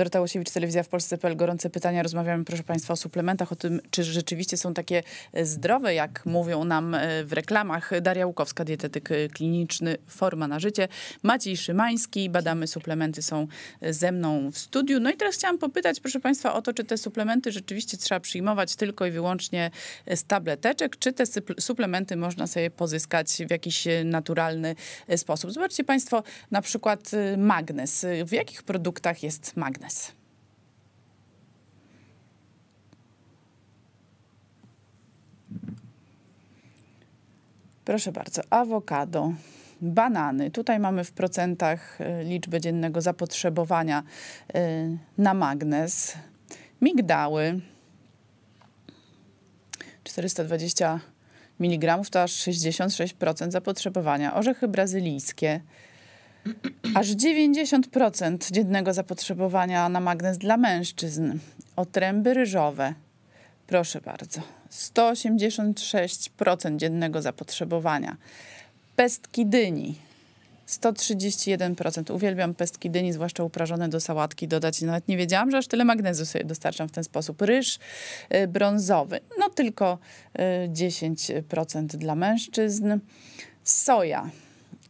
Dorota Łosiewicz, Telewizja w Polsce.pl. Gorące pytania. Rozmawiamy, proszę Państwa, o suplementach, o tym, czy rzeczywiście są takie e, zdrowe, jak mówią nam e, w reklamach. Daria Łukowska, dietetyk e, kliniczny, forma na życie. Maciej Szymański, badamy suplementy, są ze mną w studiu. No i teraz chciałam popytać, proszę Państwa, o to, czy te suplementy rzeczywiście trzeba przyjmować tylko i wyłącznie z tableteczek, czy te suplementy można sobie pozyskać w jakiś naturalny sposób. Zobaczcie Państwo na przykład magnez. W jakich produktach jest magnez? nas. Proszę bardzo, awokado, banany. Tutaj mamy w procentach y, liczbę dziennego zapotrzebowania y, na magnez, migdały 420 mg to aż 66% zapotrzebowania, orzechy brazylijskie Aż 90% dziennego zapotrzebowania na magnez dla mężczyzn. Otręby ryżowe. Proszę bardzo. 186% dziennego zapotrzebowania. Pestki dyni. 131%. Uwielbiam pestki dyni, zwłaszcza uprażone do sałatki dodać. Nawet nie wiedziałam, że aż tyle magnezu sobie dostarczam w ten sposób. Ryż y, brązowy. No tylko 10% y, dla mężczyzn. Soja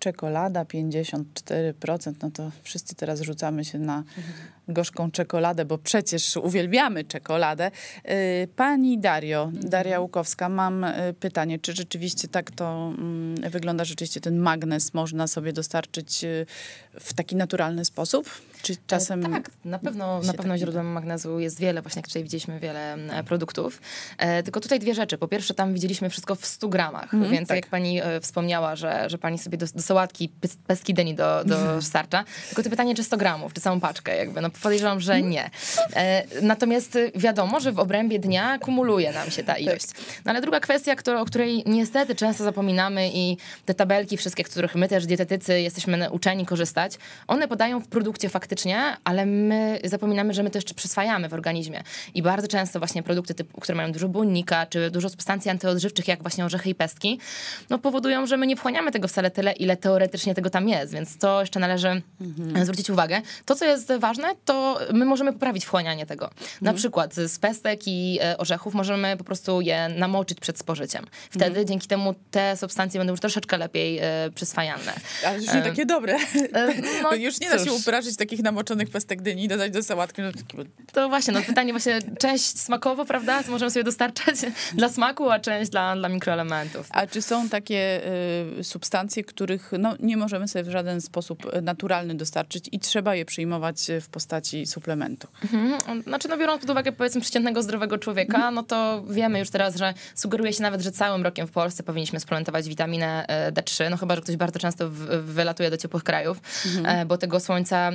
czekolada 54%, no to wszyscy teraz rzucamy się na mhm. gorzką czekoladę, bo przecież uwielbiamy czekoladę. Y, pani Dario, mhm. Daria Łukowska, mam y, pytanie, czy rzeczywiście tak to mm, wygląda, rzeczywiście ten magnes można sobie dostarczyć y, w taki naturalny sposób? Czy e, czasem... Tak, na pewno, na tak pewno tak źródłem magnezu jest wiele, właśnie jak tutaj widzieliśmy wiele mm, e, produktów. E, tylko tutaj dwie rzeczy. Po pierwsze tam widzieliśmy wszystko w 100 gramach, mm, więc tak. jak pani wspomniała, że, że pani sobie dostarczyła sałatki peskideni do, do starcza, tylko to pytanie, czy 100 gramów, czy całą paczkę jakby, no podejrzewam, że hmm. nie. E, natomiast wiadomo, że w obrębie dnia kumuluje nam się ta tak. ilość. No ale druga kwestia, o której niestety często zapominamy i te tabelki wszystkie, których my też dietetycy jesteśmy uczeni korzystać, one podają w produkcie faktycznie, ale my zapominamy, że my to jeszcze przyswajamy w organizmie. I bardzo często właśnie produkty, typu, które mają dużo błonnika, czy dużo substancji antyodżywczych, jak właśnie orzechy i pestki, no powodują, że my nie wchłaniamy tego wcale tyle, ile teoretycznie tego tam jest, więc to jeszcze należy mhm. zwrócić uwagę. To, co jest ważne, to my możemy poprawić wchłanianie tego. Mhm. Na przykład z pestek i e, orzechów możemy po prostu je namoczyć przed spożyciem. Wtedy mhm. dzięki temu te substancje będą już troszeczkę lepiej przyswajane. przyswajalne. Ale już nie takie dobre. E, no, już nie cóż. da się uprażyć takich namoczonych pestek dyni i dodać do sałatki. To właśnie, no pytanie właśnie, część smakowo, prawda, możemy sobie dostarczać dla smaku, a część dla, dla mikroelementów. A czy są takie y, substancje, których no, nie możemy sobie w żaden sposób e, naturalny dostarczyć i trzeba je przyjmować e, w postaci suplementu. Mhm. Znaczy, no, biorąc pod uwagę powiedzmy przeciętnego zdrowego człowieka, mhm. no to wiemy już teraz, że sugeruje się nawet, że całym rokiem w Polsce powinniśmy suplementować witaminę e, D3, no chyba, że ktoś bardzo często wylatuje do ciepłych krajów, mhm. bo tego słońca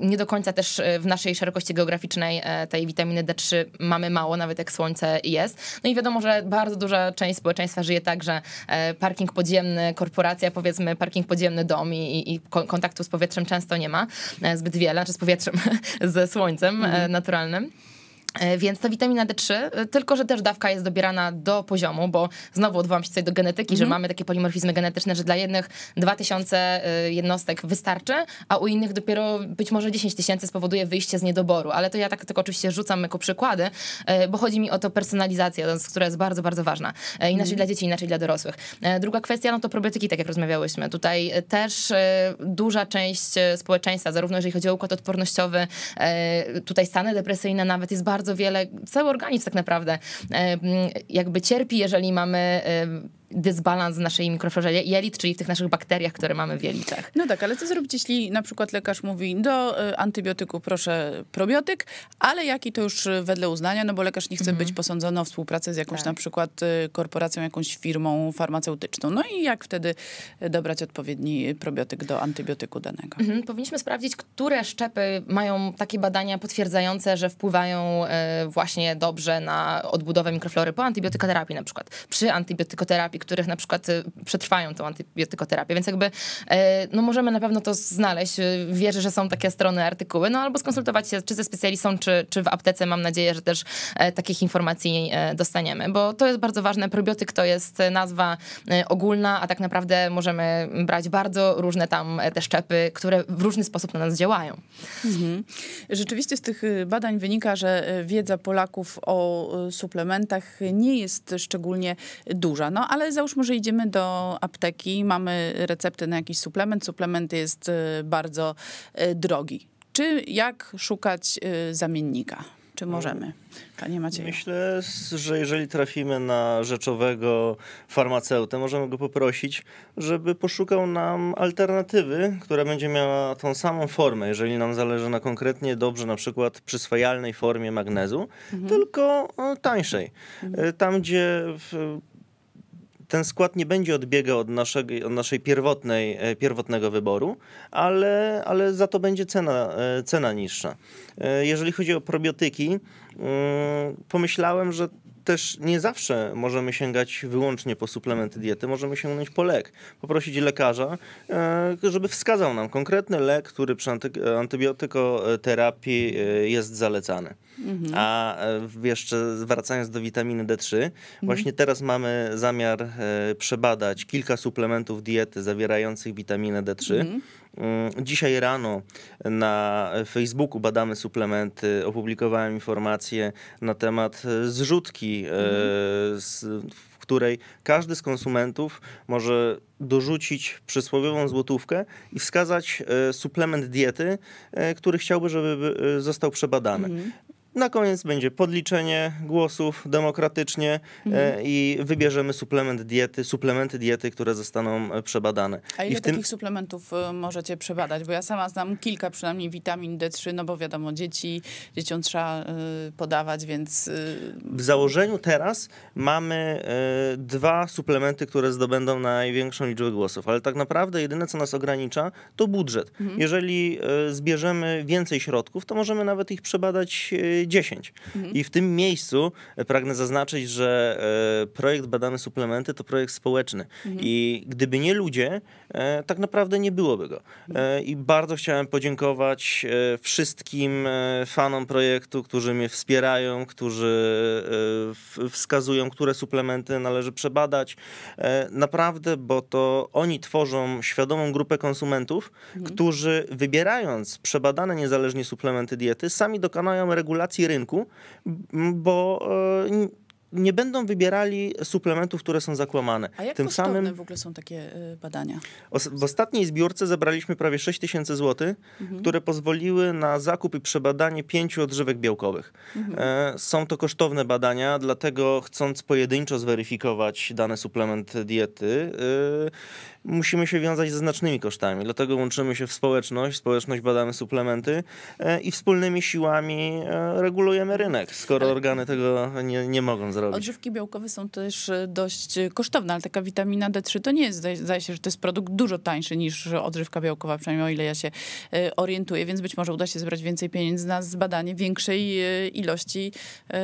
nie do końca też w naszej szerokości geograficznej tej witaminy D3 mamy mało, nawet jak słońce jest. No i wiadomo, że bardzo duża część społeczeństwa żyje tak, że parking podziemny, korporacja powiedzmy parking parking podziemny dom i, i, kontaktu z powietrzem często nie ma, e, zbyt wiele, czy znaczy z powietrzem, ze słońcem e, mhm. naturalnym. E, więc ta witamina D3, e, tylko że też dawka jest dobierana do poziomu, bo znowu odwołam się tutaj do genetyki, mm-hmm. że mhm. mamy takie polimorfizmy genetyczne, że dla jednych 2000 e, jednostek wystarczy, a u innych dopiero być może 10 tysięcy spowoduje wyjście z niedoboru. Ale to ja tak tylko oczywiście rzucam jako przykłady, bo chodzi mi o to personalizację, która jest bardzo, bardzo ważna. Inaczej mm-hmm. dla dzieci, inaczej dla dorosłych. Druga kwestia, no to probiotyki, tak jak rozmawiałyśmy. Tutaj też duża część społeczeństwa, zarówno jeżeli chodzi o układ odpornościowy, tutaj stany depresyjne nawet jest bardzo bardzo wiele, cały organizm tak naprawdę e, jakby cierpi, jeżeli mamy e, dysbalans w naszej mikroflorze jelit, czyli w tych naszych bakteriach, które mamy w jelitach. No tak, ale co zrobić, jeśli na przykład lekarz mówi do e, antybiotyku proszę probiotyk, ale jaki to już e, wedle uznania, no bo lekarz nie chce mhm. być posądzony o współpracę z jakąś tak. na przykład e, korporacją, jakąś firmą farmaceutyczną. No i jak wtedy dobrać odpowiedni probiotyk do antybiotyku danego? Mhm. Powinniśmy sprawdzić, które szczepy mają takie badania potwierdzające, że wpływają właśnie dobrze na odbudowę mikroflory po antybiotykoterapii na przykład. Przy antybiotykoterapii terapii, których na przykład y, przetrwają tą antybiotykoterapię, więc jakby e, no możemy na pewno to znaleźć, y, wierzę, że są takie strony, artykuły, no albo skonsultować się czy ze specjalistą, czy, czy w aptece, mam nadzieję, że też e, takich informacji e, dostaniemy, bo to jest bardzo ważne, probiotyk to jest nazwa ogólna, a tak naprawdę możemy brać bardzo różne tam te szczepy, które w różny sposób na nas działają. Mhm. Rzeczywiście z tych y, badań wynika, że wiedza Polaków o suplementach nie jest szczególnie duża, no ale ale załóżmy, że idziemy do apteki, mamy receptę na jakiś suplement, suplement jest y, bardzo y, drogi. Czy jak szukać y, zamiennika? Czy możemy? Panie Macieju. Myślę, że jeżeli trafimy na rzeczowego farmaceutę, możemy go poprosić, żeby poszukał nam alternatywy, która będzie miała tą samą formę, jeżeli nam zależy na konkretnie dobrze, na przykład przyswajalnej formie magnezu, mhm. tylko e, tańszej. Mhm. Tam, gdzie w ten skład nie będzie odbiegał od, naszego, od naszej pierwotnej, e, pierwotnego wyboru, ale, ale za to będzie cena, e, cena niższa. E, jeżeli chodzi o probiotyki, mm, pomyślałem, że też nie zawsze możemy sięgać wyłącznie po suplementy diety, możemy sięgnąć po lek. Poprosić lekarza, żeby wskazał nam konkretny lek, który przy antybiotykoterapii jest zalecany. Mhm. A e, jeszcze wracając do witaminy D3, mhm. właśnie teraz mamy zamiar e, przebadać kilka suplementów diety zawierających witaminę D3. Mhm. Mm, dzisiaj rano na Facebooku badamy suplementy. Opublikowałem informację na temat e, zrzutki, mhm. z, w której każdy z konsumentów może dorzucić przysłowiową złotówkę i wskazać suplement diety, który chciałby, żeby został przebadany. Mhm. Na koniec będzie podliczenie głosów demokratycznie e, mhm. i wybierzemy suplement diety, suplementy diety, które zostaną e, przebadane. A ile I w takich suplementów e, możecie przebadać? Bo ja sama znam kilka przynajmniej witamin D3, no bo wiadomo, dzieci, dzieciom trzeba podawać, więc... W założeniu teraz mamy dwa suplementy, które zdobędą największą liczbę głosów, ale tak naprawdę jedyne, co nas ogranicza, to budżet. Mhm. Jeżeli zbierzemy więcej środków, to możemy nawet ich przebadać 10. Mhm. I w tym miejscu e, pragnę zaznaczyć, że e, projekt Badane Suplementy to projekt społeczny. Mhm. I gdyby nie ludzie, e, tak naprawdę nie byłoby go. I bardzo chciałem podziękować wszystkim fanom projektu, którzy mnie wspierają, którzy wskazują, które suplementy należy przebadać. Naprawdę, bo to oni tworzą świadomą grupę konsumentów, mhm. którzy wybierając przebadane niezależnie suplementy diety, sami dokonają regulacji rynku, bo e, nie będą wybierali suplementów, które są zakłamane. A jak Tym samym w ogóle są takie e, badania? w ostatniej zbiórce zebraliśmy prawie 6 tysięcy złotych, mhm. które pozwoliły na zakup i przebadanie pięciu odżywek białkowych. Mhm. E, są to kosztowne badania, dlatego chcąc pojedynczo zweryfikować dany suplement diety, y, musimy się wiązać ze znacznymi kosztami. Dlatego łączymy się w społeczność, społeczność badamy suplementy e, i wspólnymi siłami e, regulujemy rynek, skoro organy tego nie, nie mogą zrobić. Odżywki białkowe są też e, dość kosztowne, ale taka witamina D3 to nie jest, zdaje się, że to jest produkt dużo tańszy niż odżywka białkowa, przynajmniej o ile ja się orientuję, więc być może uda się zebrać więcej pieniędzy na zbadanie większej ilości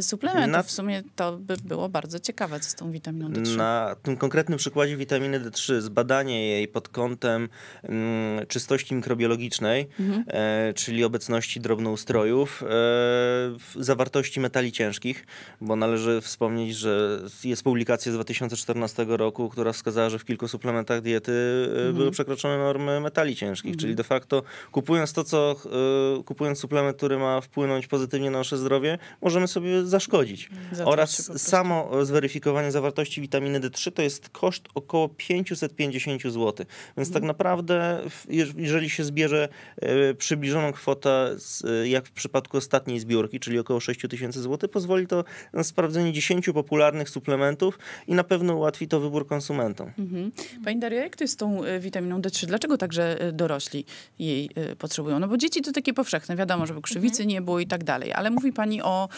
suplementów. Na... W sumie to by było bardzo ciekawe, co z tą witaminą D3. Na tym konkretnym przykładzie witaminy D3 zbadanie badanie jej pod kątem mm, czystości mikrobiologicznej, mhm. e, czyli obecności drobnoustrojów, e, zawartości metali ciężkich, bo należy wspomnieć, że jest publikacja z 2014 roku, która wskazała, że w kilku suplementach diety e, mhm. były przekroczone normy metali ciężkich, mhm. czyli de facto kupując to, co e, kupując suplement, który ma wpłynąć pozytywnie na nasze zdrowie, możemy sobie zaszkodzić. Oraz samo e, zweryfikowanie zawartości witaminy D3 to jest koszt około 550 50 zł. Więc tak mhm. naprawdę, jeżeli się zbierze e, przybliżoną kwotę, e, jak w przypadku ostatniej zbiórki, czyli około 6 tysięcy zł, pozwoli to na sprawdzenie 10 popularnych suplementów i na pewno ułatwi to wybór konsumentom. Mhm. Pani Daria, jak to jest z tą e, witaminą D3? Dlaczego także dorośli jej potrzebują? No bo dzieci to takie powszechne, wiadomo, żeby krzywicy mhm. nie było i tak dalej, ale mówi pani o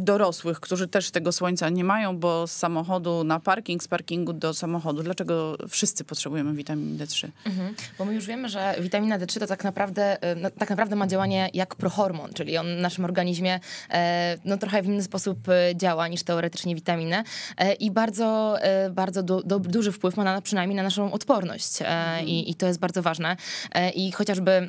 dorosłych, którzy też tego słońca nie mają, bo z samochodu na parking, z parkingu do samochodu. Dlaczego wszyscy potrzebują potrzebujemy witaminy D3. Mhm. Bo my już wiemy, że witamina D3 to tak naprawdę, e, no, tak naprawdę ma działanie jak prohormon, czyli on w naszym organizmie e, no, trochę w inny sposób e, działa niż teoretycznie witaminy i bardzo, bardzo du, du, duży wpływ ma na, przynajmniej na naszą odporność mhm. I, i to jest bardzo ważne i chociażby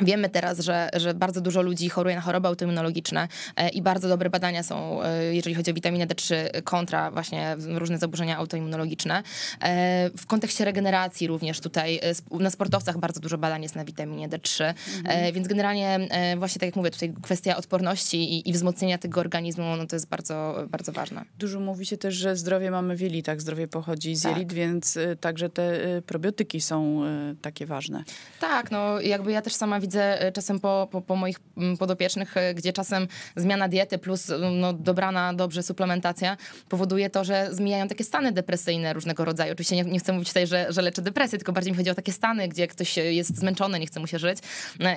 Wiemy teraz, że, że bardzo dużo ludzi choruje na choroby autoimmunologiczne e, i bardzo dobre badania są, e, jeżeli chodzi o witaminę D3 kontra właśnie różne zaburzenia autoimmunologiczne. E, w kontekście regeneracji również tutaj na sportowcach bardzo dużo badań jest na witaminie D3, mhm. więc generalnie właśnie tak jak mówię, tutaj kwestia odporności i, i wzmocnienia tego organizmu, no to jest bardzo, bardzo ważne. Dużo mówi się też, że zdrowie mamy w jelitach, zdrowie pochodzi z tak. jelit, więc y, także te y, probiotyki są y, takie ważne. Tak, no jakby ja też sama widzę e, czasem po, po, po moich mm, podopiecznych, e, gdzie czasem zmiana diety plus e, no, dobrana dobrze suplementacja powoduje to, że zmijają takie stany depresyjne różnego rodzaju. Oczywiście nie, nie chcę mówić tutaj, że, że leczę depresję, tylko bardziej mi chodzi o takie stany, gdzie ktoś jest zmęczony, nie chce mu się żyć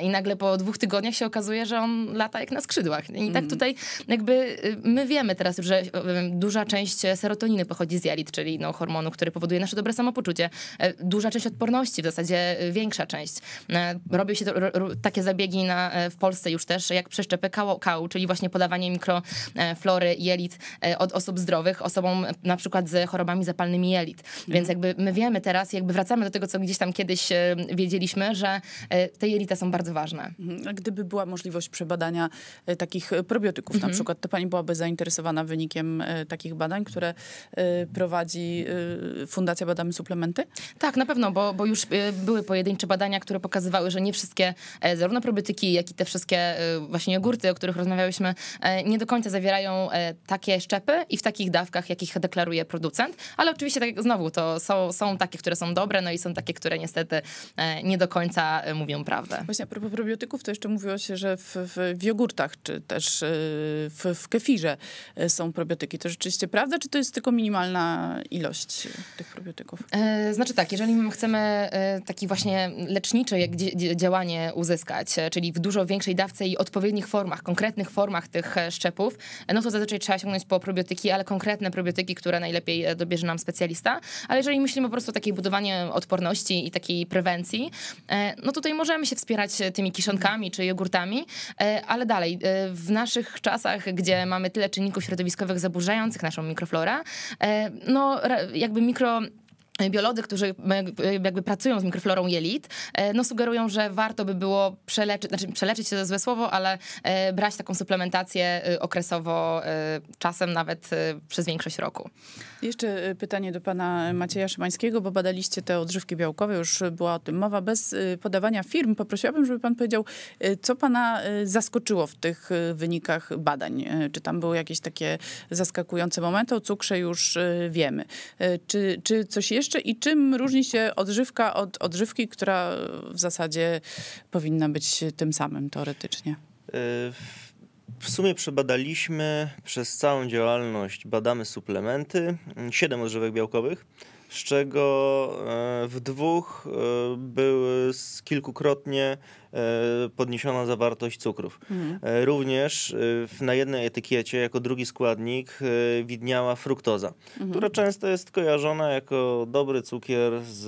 i nagle po dwóch tygodniach się okazuje, że on lata jak na skrzydłach. I tak mm. tutaj jakby my wiemy teraz, że duża część serotoniny pochodzi z jalit, czyli no, hormonu, który powoduje nasze dobre samopoczucie. Duża część odporności, w zasadzie większa część. Robi się takie zabiegi na, e, w Polsce już też, jak przeszczepy kału, czyli właśnie podawanie mikroflory jelit e, od osób zdrowych osobom na przykład z chorobami zapalnymi jelit. Więc mhm. jakby my wiemy teraz, jakby wracamy do tego, co gdzieś tam kiedyś e, wiedzieliśmy, że te jelita są bardzo ważne. Mhm. Gdyby była możliwość przebadania takich probiotyków mhm. na przykład, to pani byłaby zainteresowana wynikiem takich badań, które prowadzi Fundacja Badamy Suplementy? Tak, na pewno, bo, bo już były pojedyncze badania, które pokazywały, że nie wszystkie E, zarówno probiotyki, jak i te wszystkie e, właśnie jogurty, o których rozmawiałyśmy, e, nie do końca zawierają takie szczepy i w takich dawkach, jakich deklaruje producent, ale oczywiście tak jak znowu, to są, są takie, które są dobre, no i są takie, które niestety nie do końca mówią prawdę. Właśnie a propos probiotyków, to jeszcze mówiło się, że w, w, w jogurtach, czy też w, w kefirze są probiotyki. To rzeczywiście prawda, czy to jest tylko minimalna ilość tych probiotyków? Znaczy tak, jeżeli chcemy taki właśnie lecznicze działanie uzyskać, e, czyli w dużo większej dawce i odpowiednich formach, konkretnych formach tych e, szczepów, no to zazwyczaj trzeba sięgnąć po probiotyki, ale konkretne probiotyki, które najlepiej e, dobierze nam specjalista. Ale jeżeli myślimy po prostu o takiej budowaniu odporności i takiej prewencji, no tutaj możemy się wspierać tymi kiszonkami czy jogurtami, ale dalej, w naszych czasach, gdzie mamy tyle czynników środowiskowych zaburzających naszą mikroflorę, no jakby mikro biolodzy, którzy e, jakby pracują z mikroflorą jelit, e, no sugerują, że warto by było przeleczyć, znaczy przeleczyć się za złe słowo, ale e, brać taką suplementację okresowo, czasem nawet przez większość roku. Jeszcze pytanie do pana Macieja Szymańskiego, bo badaliście te odżywki białkowe, już była o tym mowa, bez podawania firm. Poprosiłabym, żeby pan powiedział, co pana zaskoczyło w tych wynikach badań. Czy tam były jakieś takie zaskakujące momenty? O cukrze już wiemy. Czy, czy coś jeszcze jeszcze i czym różni się odżywka od odżywki, która w zasadzie powinna być tym samym teoretycznie? E, w sumie przebadaliśmy przez całą działalność, badamy suplementy, siedem odżywek białkowych z czego e, w dwóch e, były kilkukrotnie e, podniesiona zawartość cukrów. Mhm. Również na jednej etykiecie jako drugi składnik widniała fruktoza, mhm. która często jest kojarzona jako dobry cukier z,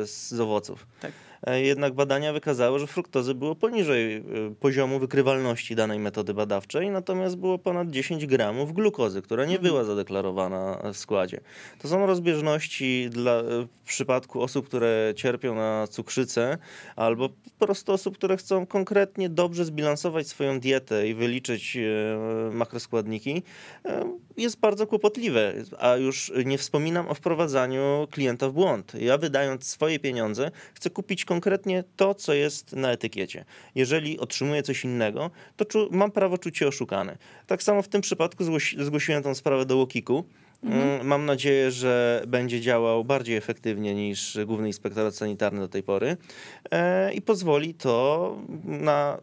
tak. z owoców. Tak. E, jednak badania wykazały, że fruktozy było poniżej e, poziomu wykrywalności danej metody badawczej, natomiast było ponad 10 gramów glukozy, która nie mhm. była zadeklarowana w składzie. To są rozbieżności dla, e, w przypadku osób, które cierpią na cukrzycę albo po prostu osób, które chcą konkretnie dobrze zbilansować swoją dietę i wyliczyć makroskładniki, jest bardzo kłopotliwe. A już nie wspominam o wprowadzaniu klienta w błąd. Ja wydając swoje pieniądze chcę kupić konkretnie to, co jest na etykiecie. Jeżeli otrzymuję coś innego, to mam prawo czuć się oszukany. Tak samo w tym przypadku zgłosiłem tę sprawę do Łokiku. Mhm. Mm, mam nadzieję, że będzie działał bardziej efektywnie niż główny inspektorat sanitarny do tej pory e, i pozwoli to na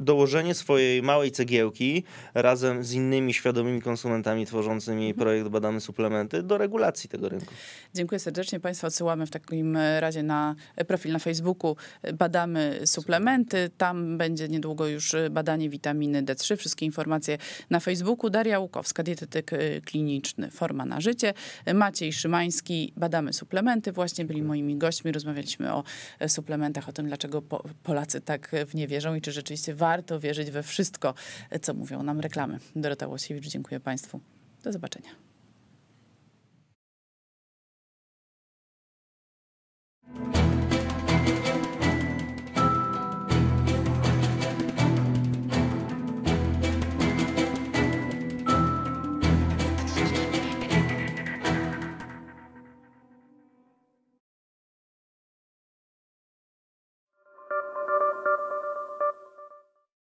dołożenie swojej małej cegiełki razem z innymi świadomymi konsumentami tworzącymi mhm. projekt Badamy Suplementy do regulacji tego rynku. Dziękuję serdecznie. Państwa odsyłamy w takim razie na profil na Facebooku e, Badamy Suplementy. Tam będzie niedługo już e, badanie witaminy D3. Wszystkie informacje na Facebooku. Daria Łukowska, dietetyk e, kliniczny Forma na Życie. Maciej Szymański, Badamy Suplementy. Właśnie byli moimi gośćmi. Rozmawialiśmy o suplementach, o tym, dlaczego Polacy tak w nie wierzą i czy rzeczywiście warto warto wierzyć we wszystko, co mówią nam reklamy. Dorota Łosiewicz, dziękuję Państwu. Do zobaczenia. Thank you.